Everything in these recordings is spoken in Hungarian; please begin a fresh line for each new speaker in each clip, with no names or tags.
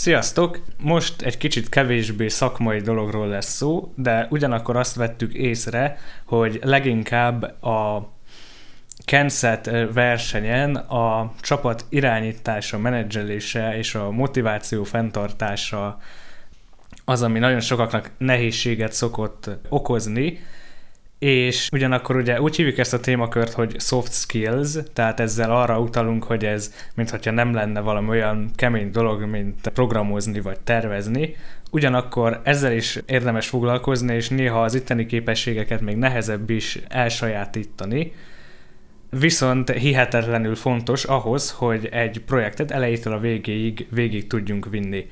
Sziasztok! Most egy kicsit kevésbé szakmai dologról lesz szó, de ugyanakkor azt vettük észre, hogy leginkább a Kenset versenyen a csapat irányítása, menedzselése és a motiváció fenntartása az, ami nagyon sokaknak nehézséget szokott okozni, és ugyanakkor ugye úgy hívjuk ezt a témakört, hogy soft skills, tehát ezzel arra utalunk, hogy ez mintha nem lenne valami olyan kemény dolog, mint programozni vagy tervezni, ugyanakkor ezzel is érdemes foglalkozni, és néha az itteni képességeket még nehezebb is elsajátítani, viszont hihetetlenül fontos ahhoz, hogy egy projektet elejétől a végéig végig tudjunk vinni.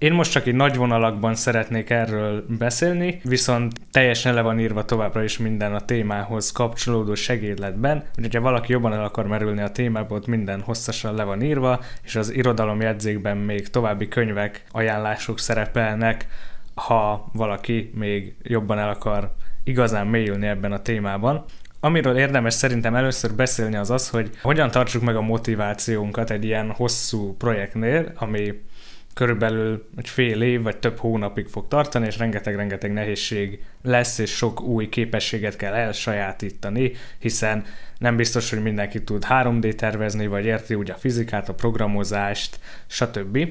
Én most csak egy nagy vonalakban szeretnék erről beszélni, viszont teljesen le van írva továbbra is minden a témához kapcsolódó segédletben, úgyhogy ha valaki jobban el akar merülni a témába, ott minden hosszasan le van írva, és az irodalom jegyzékben még további könyvek, ajánlások szerepelnek, ha valaki még jobban el akar igazán mélyülni ebben a témában. Amiről érdemes szerintem először beszélni az az, hogy hogyan tartsuk meg a motivációnkat egy ilyen hosszú projektnél, ami körülbelül egy fél év vagy több hónapig fog tartani, és rengeteg-rengeteg nehézség lesz, és sok új képességet kell elsajátítani, hiszen nem biztos, hogy mindenki tud 3D tervezni, vagy érti úgy a fizikát, a programozást, stb.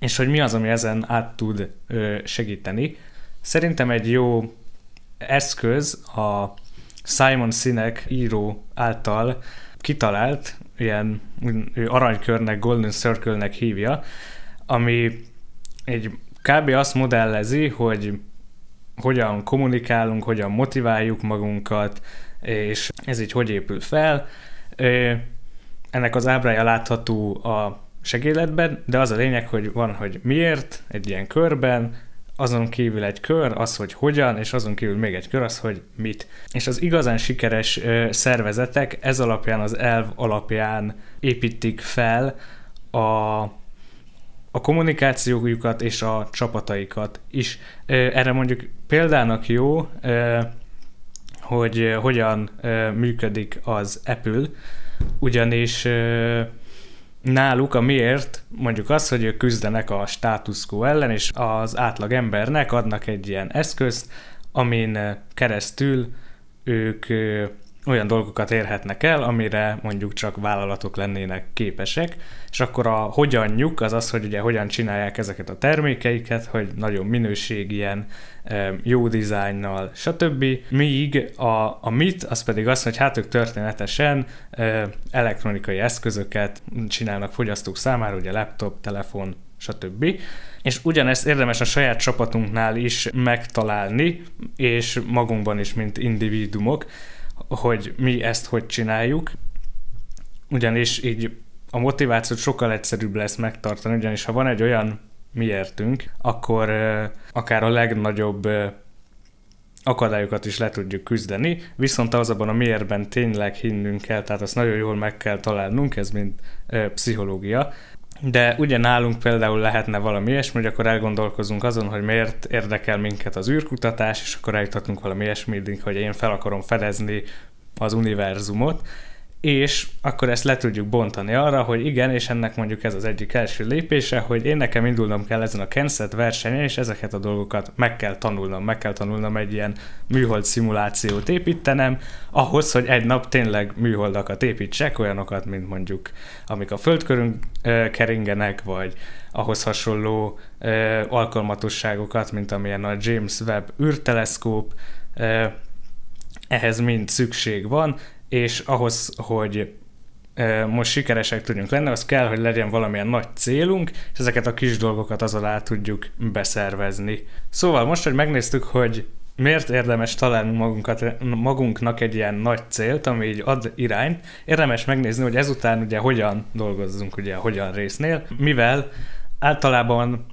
És hogy mi az, ami ezen át tud segíteni. Szerintem egy jó eszköz a Simon Sinek író által kitalált, ilyen ő aranykörnek, Golden Circle-nek hívja, ami egy kb. azt modellezi, hogy hogyan kommunikálunk, hogyan motiváljuk magunkat, és ez így hogy épül fel. Ennek az ábrája látható a segéletben, de az a lényeg, hogy van, hogy miért egy ilyen körben, azon kívül egy kör, az, hogy hogyan, és azon kívül még egy kör, az, hogy mit. És az igazán sikeres ö, szervezetek ez alapján, az elv alapján építik fel a a kommunikációjukat és a csapataikat is. Erre mondjuk példának jó, hogy hogyan működik az Apple, ugyanis náluk a miért mondjuk az, hogy ők küzdenek a status quo ellen, és az átlag embernek adnak egy ilyen eszközt, amin keresztül ők olyan dolgokat érhetnek el, amire mondjuk csak vállalatok lennének képesek, és akkor a hogyanjuk az az, hogy ugye hogyan csinálják ezeket a termékeiket, hogy nagyon minőségien, jó dizájnnal, stb. Míg a, a mit, az pedig az, hogy hát ők történetesen elektronikai eszközöket csinálnak fogyasztók számára, ugye laptop, telefon, stb. És ugyanezt érdemes a saját csapatunknál is megtalálni, és magunkban is, mint individumok, hogy mi ezt hogy csináljuk, ugyanis így a motivációt sokkal egyszerűbb lesz megtartani, ugyanis ha van egy olyan miértünk, akkor akár a legnagyobb akadályokat is le tudjuk küzdeni, viszont az abban a miértben tényleg hinnünk kell, tehát azt nagyon jól meg kell találnunk, ez mind pszichológia, de ugye nálunk például lehetne valami ilyesmi, hogy akkor elgondolkozunk azon, hogy miért érdekel minket az űrkutatás, és akkor eljutottunk valami ilyesmi, hogy én fel akarom fedezni az univerzumot, és akkor ezt le tudjuk bontani arra, hogy igen, és ennek mondjuk ez az egyik első lépése, hogy én nekem indulnom kell ezen a Kenset versenyen, és ezeket a dolgokat meg kell tanulnom, meg kell tanulnom egy ilyen műhold szimulációt építenem, ahhoz, hogy egy nap tényleg műholdakat építsek, olyanokat, mint mondjuk amik a földkörünk keringenek, vagy ahhoz hasonló alkalmatosságokat, mint amilyen a James Webb űrteleszkóp, ehhez mind szükség van, és ahhoz, hogy most sikeresek tudjunk lenni, az kell, hogy legyen valamilyen nagy célunk, és ezeket a kis dolgokat az alá tudjuk beszervezni. Szóval most, hogy megnéztük, hogy miért érdemes találni magunkat, magunknak egy ilyen nagy célt, ami így ad irányt, érdemes megnézni, hogy ezután ugye hogyan dolgozzunk ugye hogyan résznél, mivel általában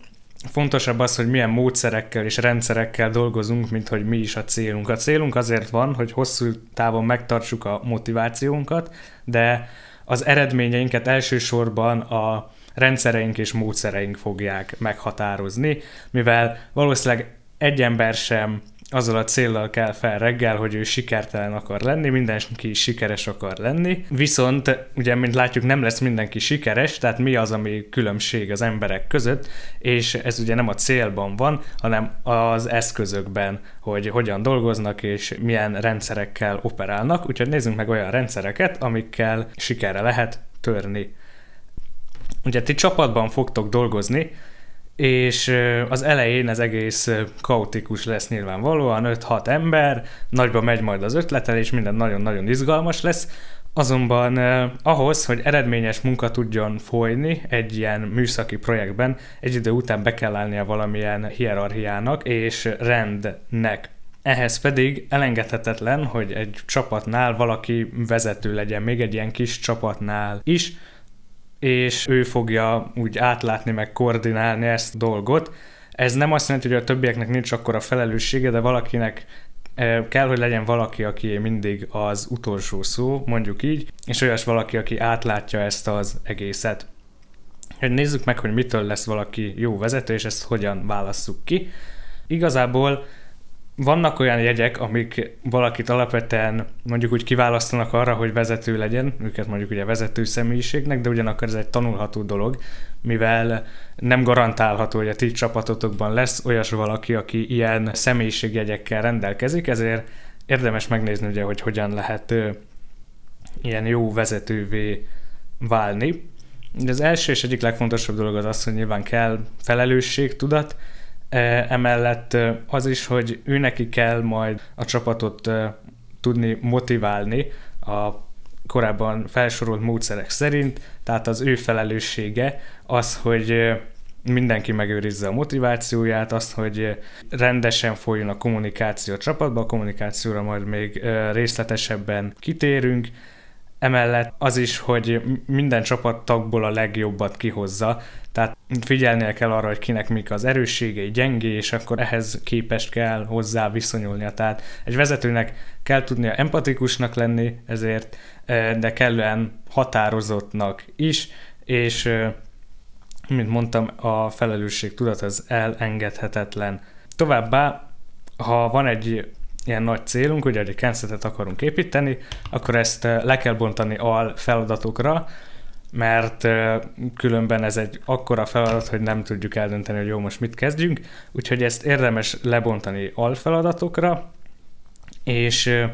fontosabb az, hogy milyen módszerekkel és rendszerekkel dolgozunk, mint hogy mi is a célunk. A célunk azért van, hogy hosszú távon megtartsuk a motivációnkat, de az eredményeinket elsősorban a rendszereink és módszereink fogják meghatározni, mivel valószínűleg egy ember sem azzal a céllal kell fel reggel, hogy ő sikertelen akar lenni, mindenki sikeres akar lenni, viszont ugye, mint látjuk, nem lesz mindenki sikeres, tehát mi az, ami különbség az emberek között, és ez ugye nem a célban van, hanem az eszközökben, hogy hogyan dolgoznak és milyen rendszerekkel operálnak, úgyhogy nézzünk meg olyan rendszereket, amikkel sikerre lehet törni. Ugye ti csapatban fogtok dolgozni, és az elején ez egész kaotikus lesz nyilvánvalóan, 5-6 ember, nagyba megy majd az ötletel, és minden nagyon-nagyon izgalmas lesz, azonban eh, ahhoz, hogy eredményes munka tudjon folyni egy ilyen műszaki projektben, egy idő után be kell állnia valamilyen hierarchiának és rendnek. Ehhez pedig elengedhetetlen, hogy egy csapatnál valaki vezető legyen, még egy ilyen kis csapatnál is, és ő fogja úgy átlátni, meg koordinálni ezt a dolgot. Ez nem azt jelenti, hogy a többieknek nincs akkor a felelőssége, de valakinek eh, kell, hogy legyen valaki, aki mindig az utolsó szó, mondjuk így, és olyas valaki, aki átlátja ezt az egészet. Hogy nézzük meg, hogy mitől lesz valaki jó vezető, és ezt hogyan válasszuk ki. Igazából vannak olyan jegyek, amik valakit alapvetően mondjuk úgy kiválasztanak arra, hogy vezető legyen, őket mondjuk ugye vezető személyiségnek, de ugyanakkor ez egy tanulható dolog, mivel nem garantálható, hogy a ti csapatotokban lesz olyas valaki, aki ilyen személyiségjegyekkel rendelkezik, ezért érdemes megnézni ugye, hogy hogyan lehet ilyen jó vezetővé válni. De az első és egyik legfontosabb dolog az az, hogy nyilván kell felelősségtudat, tudat, E, emellett e, az is, hogy ő neki kell majd a csapatot e, tudni motiválni a korábban felsorolt módszerek szerint, tehát az ő felelőssége az, hogy mindenki megőrizze a motivációját, azt, hogy rendesen folyjon a kommunikáció a csapatba, a kommunikációra majd még részletesebben kitérünk, Emellett az is, hogy minden csapat tagból a legjobbat kihozza, tehát figyelnie kell arra, hogy kinek mik az erősségei, gyengé, és akkor ehhez képest kell hozzá viszonyulnia. Tehát egy vezetőnek kell tudnia empatikusnak lenni ezért, de kellően határozottnak is, és mint mondtam, a felelősség tudat az elengedhetetlen. Továbbá, ha van egy ilyen nagy célunk, ugye, hogy egy kenszetet akarunk építeni, akkor ezt eh, le kell bontani al feladatokra, mert eh, különben ez egy akkora feladat, hogy nem tudjuk eldönteni, hogy jó, most mit kezdjünk, úgyhogy ezt érdemes lebontani alfeladatokra, és eh,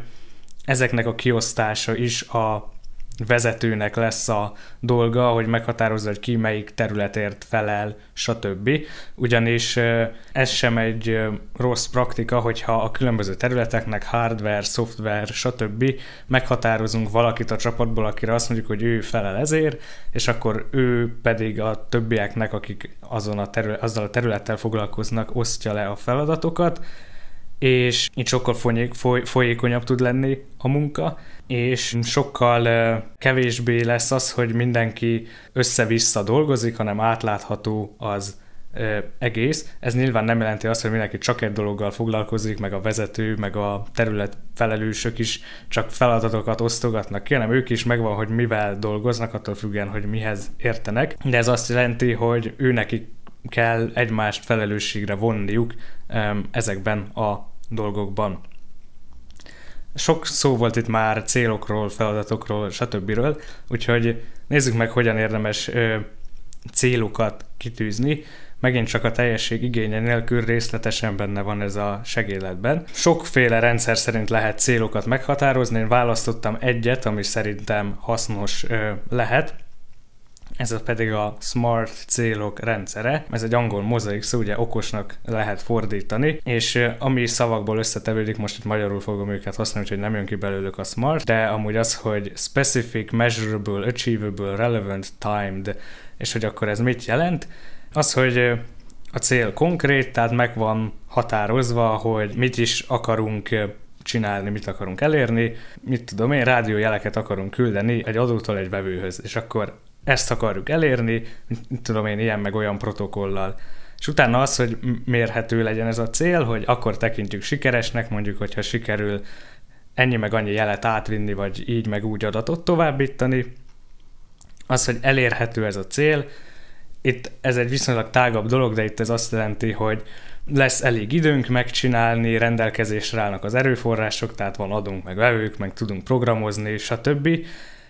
ezeknek a kiosztása is a vezetőnek lesz a dolga, hogy meghatározza, hogy ki melyik területért felel, stb. Ugyanis ez sem egy rossz praktika, hogyha a különböző területeknek hardware, szoftver, stb. meghatározunk valakit a csapatból, akire azt mondjuk, hogy ő felel ezért, és akkor ő pedig a többieknek, akik azon a terület, azzal a területtel foglalkoznak, osztja le a feladatokat, és itt sokkal foly, folyékonyabb tud lenni a munka, és sokkal kevésbé lesz az, hogy mindenki össze-vissza dolgozik, hanem átlátható az egész. Ez nyilván nem jelenti azt, hogy mindenki csak egy dologgal foglalkozik, meg a vezető, meg a terület felelősök is csak feladatokat osztogatnak ki, hanem ők is megvan, hogy mivel dolgoznak, attól függően, hogy mihez értenek. De ez azt jelenti, hogy ő nekik kell egymást felelősségre vonniuk ezekben a dolgokban. Sok szó volt itt már célokról, feladatokról, stb. Úgyhogy nézzük meg, hogyan érdemes ö, célokat kitűzni. Megint csak a teljesség igénye nélkül részletesen benne van ez a segéletben. Sokféle rendszer szerint lehet célokat meghatározni, én választottam egyet, ami szerintem hasznos ö, lehet ez pedig a Smart Célok rendszere. Ez egy angol mozaik szó, ugye okosnak lehet fordítani, és ami szavakból összetevődik, most itt magyarul fogom őket használni, úgyhogy nem jön ki belőlük a smart, de amúgy az, hogy specific, measurable, achievable, relevant, timed, és hogy akkor ez mit jelent? Az, hogy a cél konkrét, tehát meg van határozva, hogy mit is akarunk csinálni, mit akarunk elérni, mit tudom én, rádiójeleket akarunk küldeni egy adótól egy vevőhöz, és akkor ezt akarjuk elérni, tudom én, ilyen meg olyan protokollal. És utána az, hogy mérhető legyen ez a cél, hogy akkor tekintjük sikeresnek, mondjuk, hogyha sikerül ennyi meg annyi jelet átvinni, vagy így meg úgy adatot továbbítani. Az, hogy elérhető ez a cél, itt ez egy viszonylag tágabb dolog, de itt ez azt jelenti, hogy lesz elég időnk megcsinálni, rendelkezésre állnak az erőforrások, tehát van adunk, meg vevők, meg tudunk programozni, stb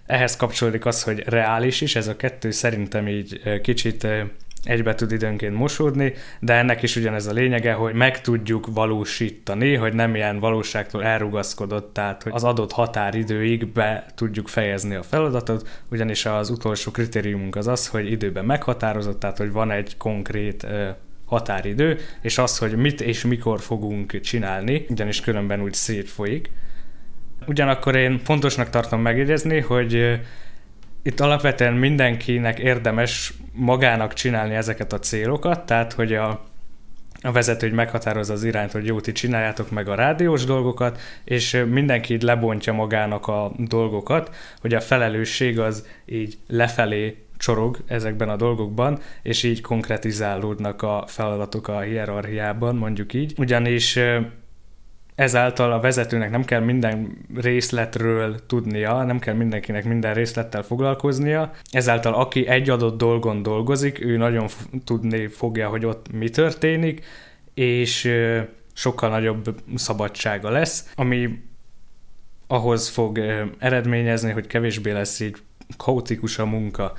ehhez kapcsolódik az, hogy reális is, ez a kettő szerintem így kicsit egybe tud időnként mosódni, de ennek is ugyanez a lényege, hogy meg tudjuk valósítani, hogy nem ilyen valóságtól elrugaszkodott, tehát hogy az adott határidőig be tudjuk fejezni a feladatot, ugyanis az utolsó kritériumunk az az, hogy időben meghatározott, tehát hogy van egy konkrét határidő, és az, hogy mit és mikor fogunk csinálni, ugyanis különben úgy szétfolyik. Ugyanakkor én fontosnak tartom megjegyezni, hogy itt alapvetően mindenkinek érdemes magának csinálni ezeket a célokat, tehát hogy a, a vezető hogy meghatározza az irányt, hogy jó, ti csináljátok meg a rádiós dolgokat, és mindenki így lebontja magának a dolgokat, hogy a felelősség az így lefelé csorog ezekben a dolgokban, és így konkretizálódnak a feladatok a hierarchiában, mondjuk így. Ugyanis ezáltal a vezetőnek nem kell minden részletről tudnia, nem kell mindenkinek minden részlettel foglalkoznia, ezáltal aki egy adott dolgon dolgozik, ő nagyon tudni fogja, hogy ott mi történik, és sokkal nagyobb szabadsága lesz, ami ahhoz fog eredményezni, hogy kevésbé lesz így kaotikus a munka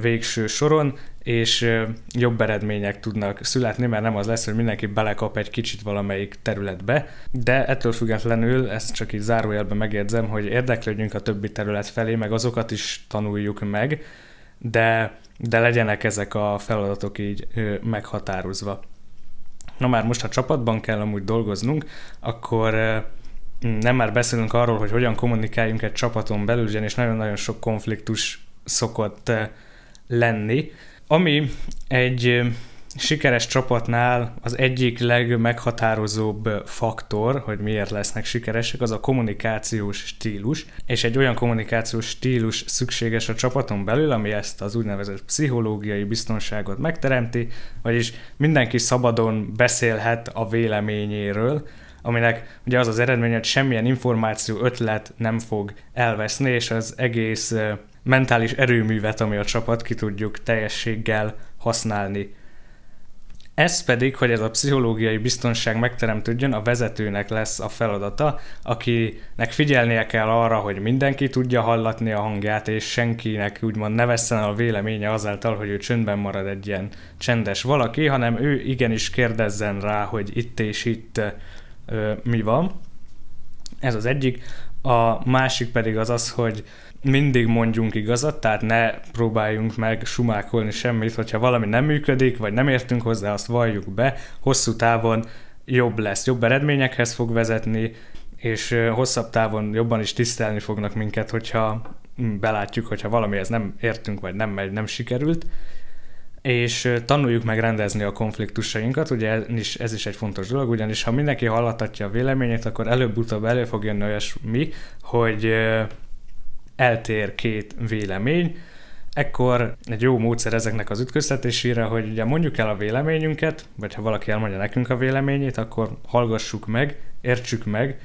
végső soron, és jobb eredmények tudnak születni, mert nem az lesz, hogy mindenki belekap egy kicsit valamelyik területbe, de ettől függetlenül, ezt csak így zárójelben megjegyzem, hogy érdeklődjünk a többi terület felé, meg azokat is tanuljuk meg, de, de legyenek ezek a feladatok így meghatározva. Na már most, ha csapatban kell amúgy dolgoznunk, akkor nem már beszélünk arról, hogy hogyan kommunikáljunk egy csapaton belül, ugyanis nagyon-nagyon sok konfliktus szokott eh, lenni, ami egy eh, sikeres csapatnál az egyik legmeghatározóbb eh, faktor, hogy miért lesznek sikeresek, az a kommunikációs stílus, és egy olyan kommunikációs stílus szükséges a csapaton belül, ami ezt az úgynevezett pszichológiai biztonságot megteremti, vagyis mindenki szabadon beszélhet a véleményéről, aminek ugye az az eredmény, hogy semmilyen információ, ötlet nem fog elveszni, és az egész mentális erőművet, ami a csapat ki tudjuk teljességgel használni. Ez pedig, hogy ez a pszichológiai biztonság megteremtődjön, a vezetőnek lesz a feladata, akinek figyelnie kell arra, hogy mindenki tudja hallatni a hangját, és senkinek úgymond ne vesszen a véleménye azáltal, hogy ő csöndben marad egy ilyen csendes valaki, hanem ő igenis kérdezzen rá, hogy itt és itt ö, mi van. Ez az egyik. A másik pedig az az, hogy mindig mondjunk igazat, tehát ne próbáljunk meg sumákolni semmit, hogyha valami nem működik, vagy nem értünk hozzá, azt valljuk be, hosszú távon jobb lesz, jobb eredményekhez fog vezetni, és hosszabb távon jobban is tisztelni fognak minket, hogyha hm, belátjuk, hogyha valamihez nem értünk, vagy nem megy, nem sikerült és tanuljuk meg rendezni a konfliktusainkat, ugye ez is, ez is egy fontos dolog, ugyanis ha mindenki hallatatja a véleményét, akkor előbb-utóbb elő fog jönni olyasmi, hogy eltér két vélemény, ekkor egy jó módszer ezeknek az ütköztetésére, hogy ugye mondjuk el a véleményünket, vagy ha valaki elmondja nekünk a véleményét, akkor hallgassuk meg, értsük meg,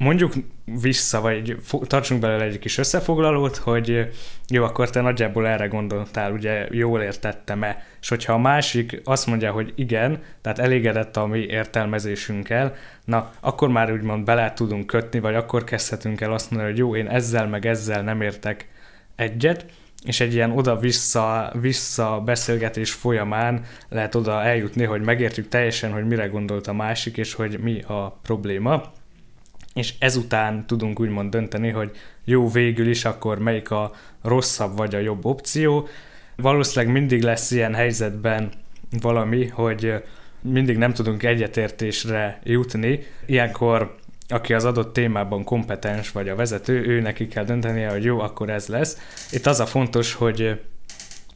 mondjuk vissza, vagy tartsunk bele egy kis összefoglalót, hogy jó, akkor te nagyjából erre gondoltál, ugye jól értettem-e? És hogyha a másik azt mondja, hogy igen, tehát elégedett a mi értelmezésünkkel, na, akkor már úgymond bele tudunk kötni, vagy akkor kezdhetünk el azt mondani, hogy jó, én ezzel meg ezzel nem értek egyet, és egy ilyen oda-vissza vissza beszélgetés folyamán lehet oda eljutni, hogy megértjük teljesen, hogy mire gondolt a másik, és hogy mi a probléma és ezután tudunk úgymond dönteni, hogy jó végül is akkor melyik a rosszabb vagy a jobb opció. Valószínűleg mindig lesz ilyen helyzetben valami, hogy mindig nem tudunk egyetértésre jutni. Ilyenkor aki az adott témában kompetens vagy a vezető, ő neki kell döntenie, hogy jó, akkor ez lesz. Itt az a fontos, hogy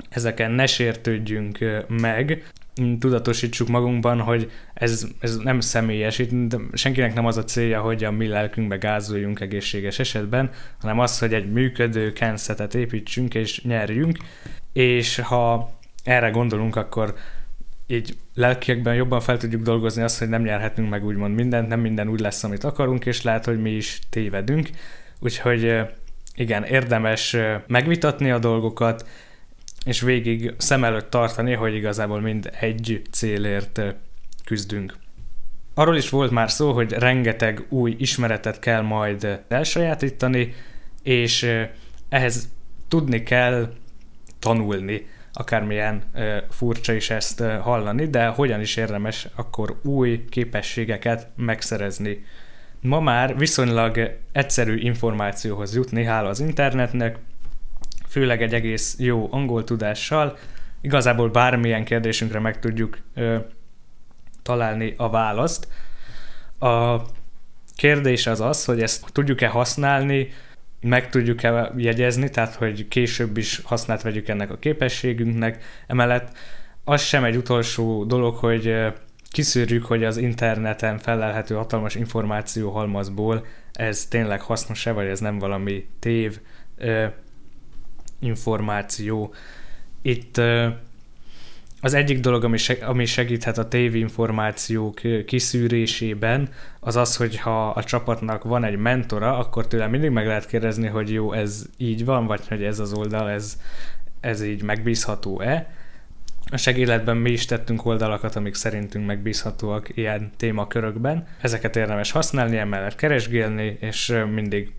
ezeken ne sértődjünk meg, tudatosítsuk magunkban, hogy ez, ez nem személyes, itt senkinek nem az a célja, hogy a mi lelkünkbe gázoljunk egészséges esetben, hanem az, hogy egy működő kenszetet építsünk és nyerjünk, és ha erre gondolunk, akkor így lelkiekben jobban fel tudjuk dolgozni azt, hogy nem nyerhetünk meg úgymond mindent, nem minden úgy lesz, amit akarunk, és lehet, hogy mi is tévedünk. Úgyhogy igen, érdemes megvitatni a dolgokat, és végig szem előtt tartani, hogy igazából mind egy célért küzdünk. Arról is volt már szó, hogy rengeteg új ismeretet kell majd elsajátítani, és ehhez tudni kell tanulni, akármilyen furcsa is ezt hallani, de hogyan is érdemes akkor új képességeket megszerezni. Ma már viszonylag egyszerű információhoz jutni, hála az internetnek, főleg egy egész jó angol tudással, igazából bármilyen kérdésünkre meg tudjuk ö, találni a választ. A kérdés az az, hogy ezt tudjuk-e használni, meg tudjuk-e jegyezni, tehát hogy később is használt vegyük ennek a képességünknek. Emellett az sem egy utolsó dolog, hogy kiszűrjük, hogy az interneten felelhető hatalmas információhalmazból ez tényleg hasznos-e, vagy ez nem valami tév információ. Itt az egyik dolog, ami segíthet a információk kiszűrésében, az az, hogy ha a csapatnak van egy mentora, akkor tőle mindig meg lehet kérdezni, hogy jó, ez így van, vagy hogy ez az oldal, ez, ez így megbízható-e. A segéletben mi is tettünk oldalakat, amik szerintünk megbízhatóak ilyen témakörökben. Ezeket érdemes használni, emellett keresgélni, és mindig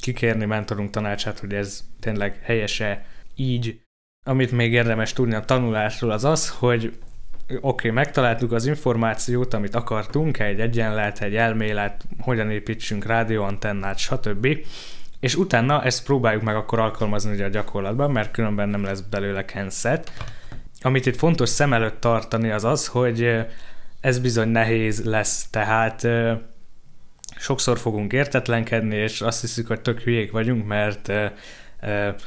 kikérni mentorunk tanácsát, hogy ez tényleg helyese így. Amit még érdemes tudni a tanulásról az az, hogy oké, okay, megtaláltuk az információt, amit akartunk, egy egyenlet, egy elmélet, hogyan építsünk rádióantennát, stb. És utána ezt próbáljuk meg akkor alkalmazni ugye a gyakorlatban, mert különben nem lesz belőle kenszet. Amit itt fontos szem előtt tartani az az, hogy ez bizony nehéz lesz, tehát sokszor fogunk értetlenkedni, és azt hiszük, hogy tök hülyék vagyunk, mert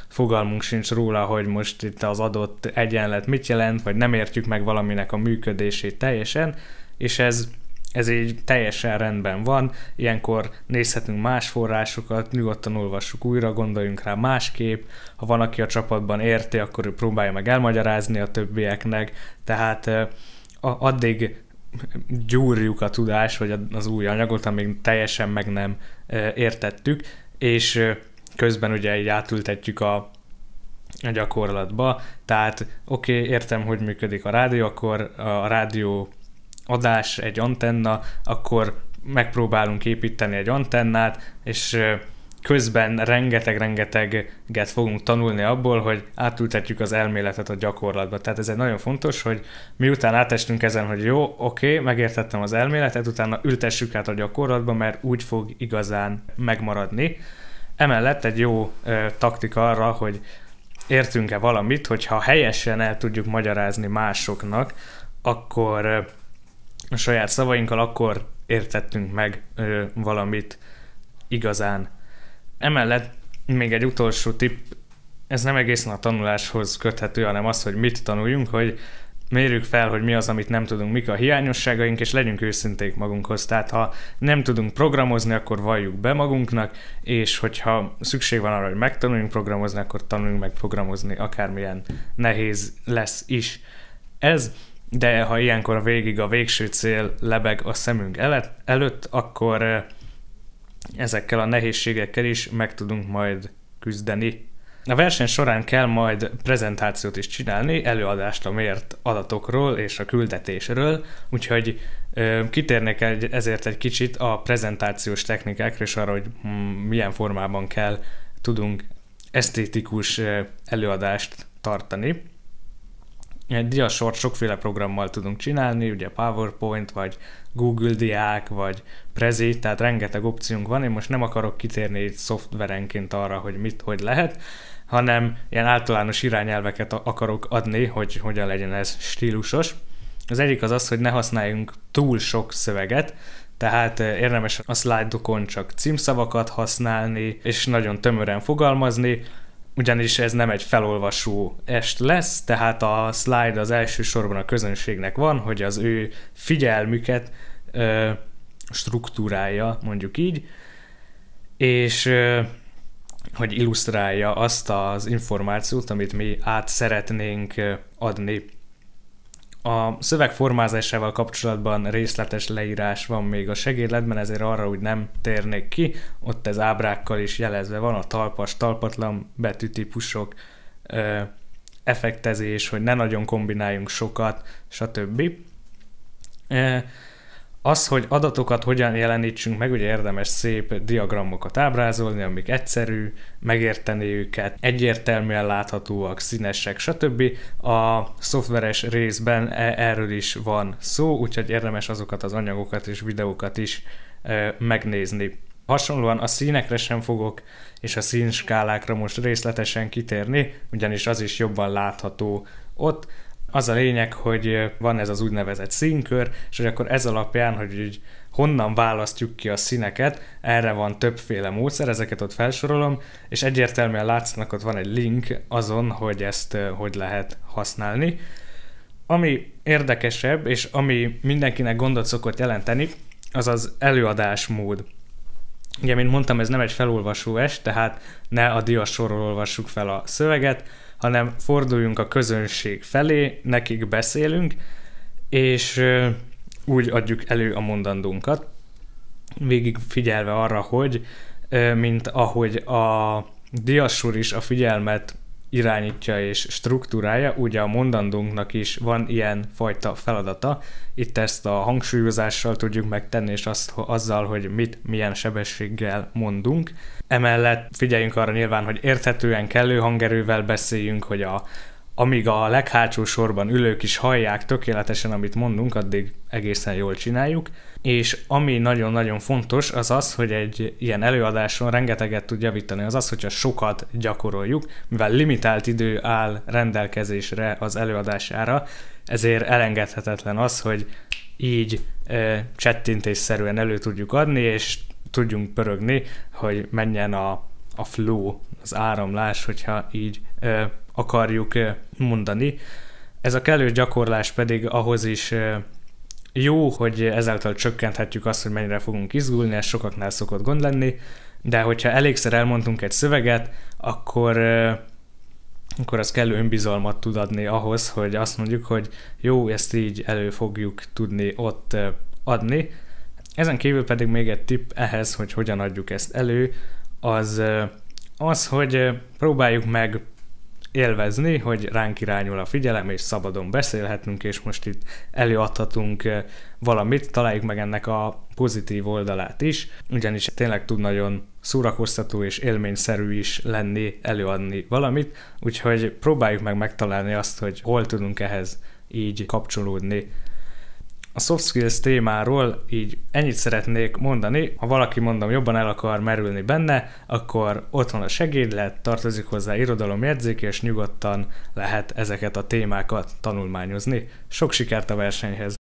fogalmunk sincs róla, hogy most itt az adott egyenlet mit jelent, vagy nem értjük meg valaminek a működését teljesen, és ez ez így teljesen rendben van, ilyenkor nézhetünk más forrásokat, nyugodtan olvassuk újra, gondoljunk rá másképp, ha van, aki a csapatban érti, akkor ő próbálja meg elmagyarázni a többieknek, tehát addig gyúrjuk a tudást, vagy az új anyagot, amíg teljesen meg nem értettük, és közben ugye így átültetjük a, a gyakorlatba, tehát oké, okay, értem, hogy működik a rádió, akkor a rádió adás egy antenna, akkor megpróbálunk építeni egy antennát, és közben rengeteg-rengeteget fogunk tanulni abból, hogy átültetjük az elméletet a gyakorlatba. Tehát ez egy nagyon fontos, hogy miután átestünk ezen, hogy jó, oké, okay, megértettem az elméletet, utána ültessük át a gyakorlatba, mert úgy fog igazán megmaradni. Emellett egy jó ö, taktika arra, hogy értünk-e valamit, hogyha helyesen el tudjuk magyarázni másoknak, akkor ö, a saját szavainkkal akkor értettünk meg ö, valamit igazán emellett még egy utolsó tipp, ez nem egészen a tanuláshoz köthető, hanem az, hogy mit tanuljunk, hogy mérjük fel, hogy mi az, amit nem tudunk, mik a hiányosságaink, és legyünk őszinték magunkhoz. Tehát ha nem tudunk programozni, akkor valljuk be magunknak, és hogyha szükség van arra, hogy megtanuljunk programozni, akkor tanuljunk meg programozni, akármilyen nehéz lesz is. Ez, de ha ilyenkor a végig a végső cél lebeg a szemünk előtt, akkor eh, ezekkel a nehézségekkel is meg tudunk majd küzdeni. A verseny során kell majd prezentációt is csinálni, előadást a mért adatokról és a küldetésről, úgyhogy ö, kitérnék egy, ezért egy kicsit a prezentációs technikákra és arra, hogy mm, milyen formában kell tudunk esztétikus előadást tartani ilyen diasort sokféle programmal tudunk csinálni, ugye PowerPoint, vagy Google Diák, vagy Prezi, tehát rengeteg opciónk van, én most nem akarok kitérni itt szoftverenként arra, hogy mit, hogy lehet, hanem ilyen általános irányelveket akarok adni, hogy hogyan legyen ez stílusos. Az egyik az az, hogy ne használjunk túl sok szöveget, tehát eh, érdemes a szlájdokon csak címszavakat használni, és nagyon tömören fogalmazni, ugyanis ez nem egy felolvasó est lesz, tehát a slide az elsősorban a közönségnek van, hogy az ő figyelmüket ö, struktúrálja, mondjuk így, és ö, hogy illusztrálja azt az információt, amit mi át szeretnénk adni a szöveg formázásával kapcsolatban részletes leírás van még a segédletben, ezért arra úgy nem térnék ki. Ott ez ábrákkal is jelezve van, a talpas, talpatlan betűtípusok, ö, effektezés, hogy ne nagyon kombináljunk sokat, stb. Ö, az, hogy adatokat hogyan jelenítsünk meg, ugye érdemes szép diagramokat ábrázolni, amik egyszerű, megérteni őket, egyértelműen láthatóak, színesek, stb. A szoftveres részben e- erről is van szó, úgyhogy érdemes azokat az anyagokat és videókat is megnézni. Hasonlóan a színekre sem fogok és a színskálákra most részletesen kitérni, ugyanis az is jobban látható ott, az a lényeg, hogy van ez az úgynevezett színkör, és hogy akkor ez alapján, hogy így honnan választjuk ki a színeket, erre van többféle módszer, ezeket ott felsorolom, és egyértelműen látszanak, ott van egy link azon, hogy ezt hogy lehet használni. Ami érdekesebb, és ami mindenkinek gondot szokott jelenteni, az az előadásmód. Ugye, mint mondtam, ez nem egy felolvasó est, tehát ne a diasorról olvassuk fel a szöveget, hanem forduljunk a közönség felé, nekik beszélünk, és úgy adjuk elő a mondandónkat, végig figyelve arra, hogy mint ahogy a diasor is a figyelmet irányítja és struktúrája, ugye a mondandónknak is van ilyen fajta feladata. Itt ezt a hangsúlyozással tudjuk megtenni, és azt, azzal, hogy mit, milyen sebességgel mondunk. Emellett figyeljünk arra nyilván, hogy érthetően kellő hangerővel beszéljünk, hogy a, amíg a leghátsó sorban ülők is hallják tökéletesen, amit mondunk, addig egészen jól csináljuk és ami nagyon-nagyon fontos, az az, hogy egy ilyen előadáson rengeteget tud javítani, az az, hogyha sokat gyakoroljuk, mivel limitált idő áll rendelkezésre az előadására, ezért elengedhetetlen az, hogy így e, csettintésszerűen elő tudjuk adni, és tudjunk pörögni, hogy menjen a, a flow, az áramlás, hogyha így e, akarjuk e, mondani. Ez a kellő gyakorlás pedig ahhoz is e, jó, hogy ezáltal csökkenthetjük azt, hogy mennyire fogunk izgulni, ez sokaknál szokott gond lenni, de hogyha elégszer elmondtunk egy szöveget, akkor akkor az kellő önbizalmat tud adni ahhoz, hogy azt mondjuk, hogy jó, ezt így elő fogjuk tudni ott adni. Ezen kívül pedig még egy tipp ehhez, hogy hogyan adjuk ezt elő, az az, hogy próbáljuk meg élvezni, hogy ránk irányul a figyelem, és szabadon beszélhetünk, és most itt előadhatunk valamit, találjuk meg ennek a pozitív oldalát is, ugyanis tényleg tud nagyon szórakoztató és élményszerű is lenni, előadni valamit, úgyhogy próbáljuk meg megtalálni azt, hogy hol tudunk ehhez így kapcsolódni a soft skills témáról így ennyit szeretnék mondani, ha valaki mondom jobban el akar merülni benne, akkor ott van a segédlet, tartozik hozzá irodalomjegyzék, és nyugodtan lehet ezeket a témákat tanulmányozni. Sok sikert a versenyhez!